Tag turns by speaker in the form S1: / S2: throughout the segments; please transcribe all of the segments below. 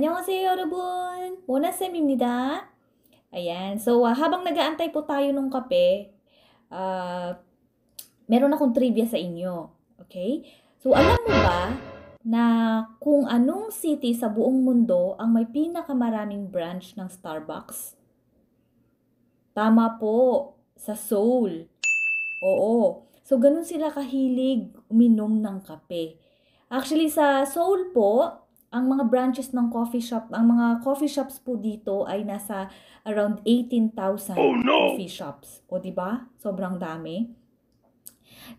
S1: 안녕하세요 여러분. 모나쌤입니다. Ayan. So, uh, habang nagaantay po tayo ng kape, uh, meron akong trivia sa inyo. Okay? So, alam mo ba na kung anong city sa buong mundo ang may pinakamaraming branch ng Starbucks? Tama po. Sa Seoul. Oo. So, ganun sila kahilig uminom ng kape. Actually, sa Seoul po, ang mga branches ng coffee shop, ang mga coffee shops po dito ay nasa around 18,000 oh, no! coffee shops. O di ba? Sobrang dami.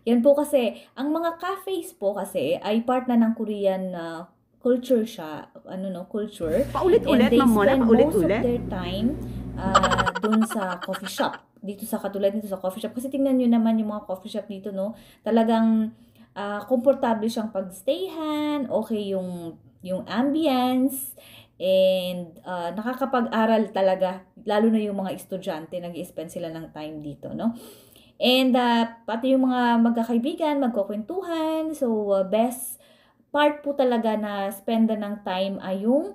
S1: Yan po kasi, ang mga cafes po kasi ay part na ng Korean uh, culture siya, ano no, culture. Paulit-ulit, ma'am Mona, paulit-ulit. most of their time uh, dun sa coffee shop. Dito sa katulad nito sa coffee shop. Kasi tingnan nyo naman yung mga coffee shop dito, no? Talagang uh, komportable siyang pagstayhan, okay yung yung ambience, and uh, nakakapag-aral talaga, lalo na yung mga estudyante, nag spend sila ng time dito, no? And uh, pati yung mga magkakaibigan, magkukwentuhan, so uh, best part po talaga na spend ng time ay yung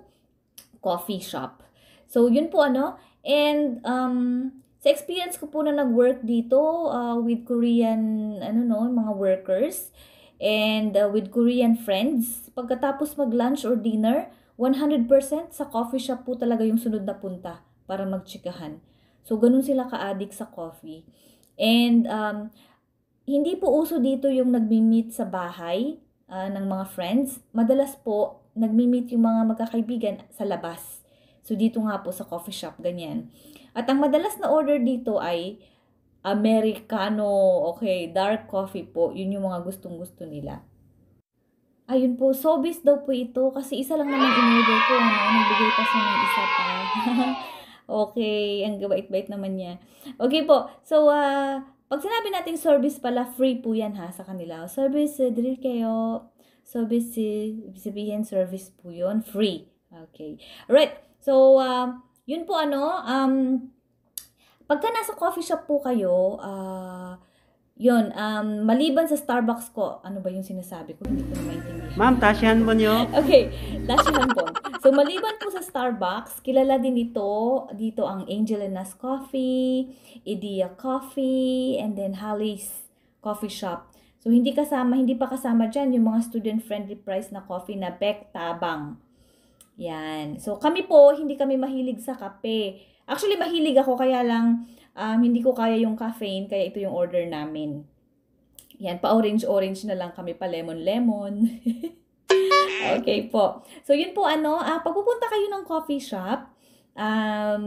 S1: coffee shop. So, yun po ano. And um, sa experience ko po na nag-work dito uh, with Korean, ano no, mga workers, and uh, with Korean friends. Pagkatapos mag-lunch or dinner, 100% sa coffee shop po talaga yung sunod na punta para magtsikahan. So, ganun sila ka-addict sa coffee. And um, hindi po uso dito yung nagmi-meet sa bahay uh, ng mga friends. Madalas po, nagmi-meet yung mga magkakaibigan sa labas. So, dito nga po sa coffee shop, ganyan. At ang madalas na order dito ay Americano, okay, dark coffee po. Yun yung mga gustong-gusto nila. Ayun po, sobis daw po ito kasi isa lang naman in-order ko. Ano? Nagbigay pa siya ng isa pa. okay, ang gabait-bait naman niya. Okay po, so uh, pag sinabi natin service pala, free po yan ha sa kanila. Service, uh, drill kayo. Service, uh, sabihin service po yun, free. Okay. right. so uh, yun po ano, um, Pagka nasa coffee shop po kayo, ah, yun, um, maliban sa Starbucks ko, ano ba yung sinasabi ko? Hindi ko maintindihan. Ma'am, tasyahan mo niyo. Okay, last yun po. So, maliban po sa Starbucks, kilala din dito, dito ang Angel and Nas Coffee, Idea Coffee, and then Holly's Coffee Shop. So, hindi kasama, hindi pa kasama dyan yung mga student-friendly price na coffee na Beck Tabang. Yan. So kami po, hindi kami mahilig sa kape. Actually, mahilig ako kaya lang um, hindi ko kaya yung caffeine, kaya ito yung order namin. Yan, pa-orange-orange na lang kami, pa-lemon-lemon. okay po. So yun po ano, uh, ah, pag kayo ng coffee shop, um,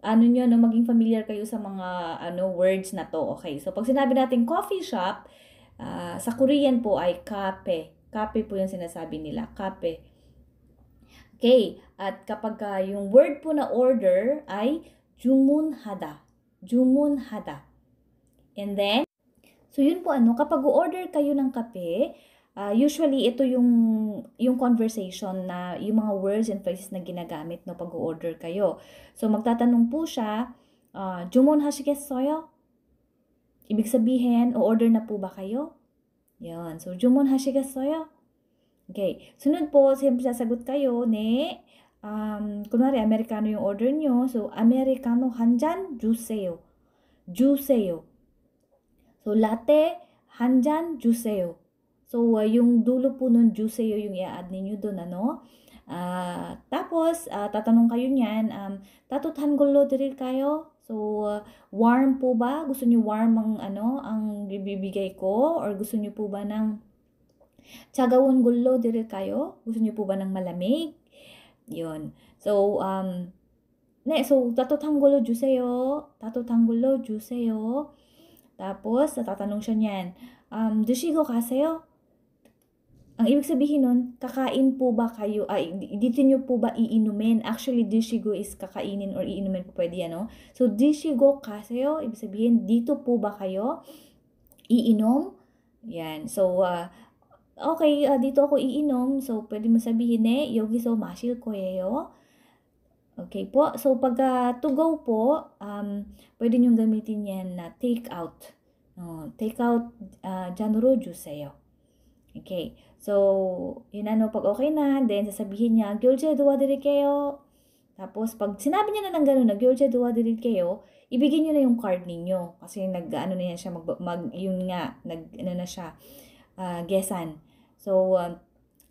S1: ano nyo, no, maging familiar kayo sa mga ano words na to. Okay, so pag sinabi natin coffee shop, uh, sa Korean po ay kape. Kape po yung sinasabi nila, kape. Okay, at kapag uh, yung word po na order ay jumunhada. Jumunhada. And then, so yun po ano, kapag order kayo ng kape, uh, usually ito yung yung conversation na yung mga words and phrases na ginagamit no pag order kayo. So magtatanong po siya, uh, ah, Jumon soyo? Ibig sabihin, o order na po ba kayo? Yan. So, Jumon soyo? Okay. Sunod po, siyempre sasagot kayo ne? um, kunwari, Amerikano yung order nyo. So, Amerikano hanjan juseyo. Juseyo. So, latte hanjan juseyo. So, uh, yung dulo po nun juseyo yung i-add ninyo doon, ano? Uh, tapos, uh, tatanong kayo niyan, um, tatuthan gulo diril kayo? So, uh, warm po ba? Gusto niyo warm ang, ano, ang bibigay ko? Or gusto niyo po ba ng Chagawon gulo dire kayo. Gusto niyo po ba ng malamig? Yun. So, um, ne, so, tatotanggulo juseyo. Tatotanggulo juseyo. Tapos, natatanong siya niyan, um, Dushigo kaseyo? Ang ibig sabihin nun, kakain po ba kayo, ay, dito nyo po ba iinumin? Actually, dishigo is kakainin or iinumin po pwede yan, no? So, dishigo kaseyo, ibig sabihin, dito po ba kayo iinom? Yan. So, uh, okay, uh, dito ako iinom. So, pwede mo sabihin, ne, eh, yogiso mashil koyeyo. Eh, okay po. So, pag uh, to go po, um, pwede nyo gamitin yan na take out. Uh, take out uh, ah, janro juseyo. Eh, okay. So, yun ano, pag okay na, then sasabihin niya, gyulje duwa diri Tapos, pag sinabi niya na ng gano'n na gyulje duwa diri ibigin niyo na yung card ninyo. Kasi nag, ano na yan siya, mag, mag, yun nga, nag, ano na siya, uh, gesan. So, uh,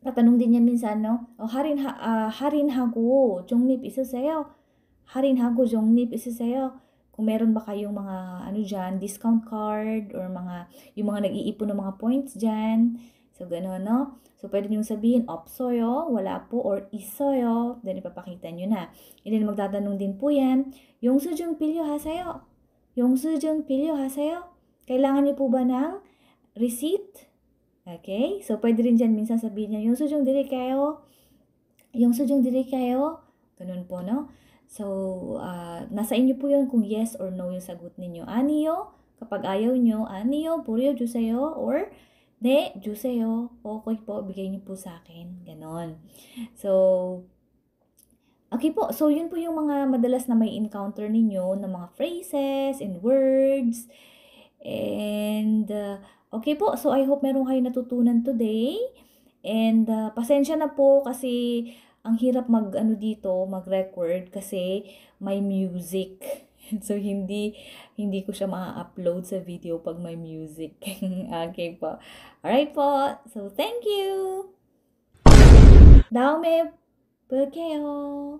S1: tatanong din niya minsan, no? Oh, harin, ha, uh, harin hago, jongnip isa sayo. Harin hago, jongnip isa sayo. Kung meron ba kayong mga, ano dyan, discount card or mga, yung mga nag-iipon ng mga points dyan. So, gano'n, no? So, pwede niyong sabihin, opsoyo, wala po, or isoyo. Then, ipapakita niyo na. And then, magtatanong din po yan, yung sujung pilyo ha sayo. Yung sujung pilyo ha sayo. Kailangan niyo po ba ng receipt? Okay? So, pwede rin dyan minsan sabihin niya, yung sujong diri kayo, yung sujong diri kayo, ganun po, no? So, uh, nasa inyo po yun kung yes or no yung sagot ninyo. Aniyo, kapag ayaw nyo, aniyo, puryo, juseyo, or de, juseyo, okay po, bigay niyo po sa akin. ganun. So, Okay po, so yun po yung mga madalas na may encounter ninyo ng mga phrases and words and uh, Okay po, so I hope meron kayo natutunan today. And uh, pasensya na po kasi ang hirap mag ano dito, mag-record kasi may music. so hindi hindi ko siya ma-upload sa video pag may music. okay po. All right po. So thank you. 다음에 볼게요.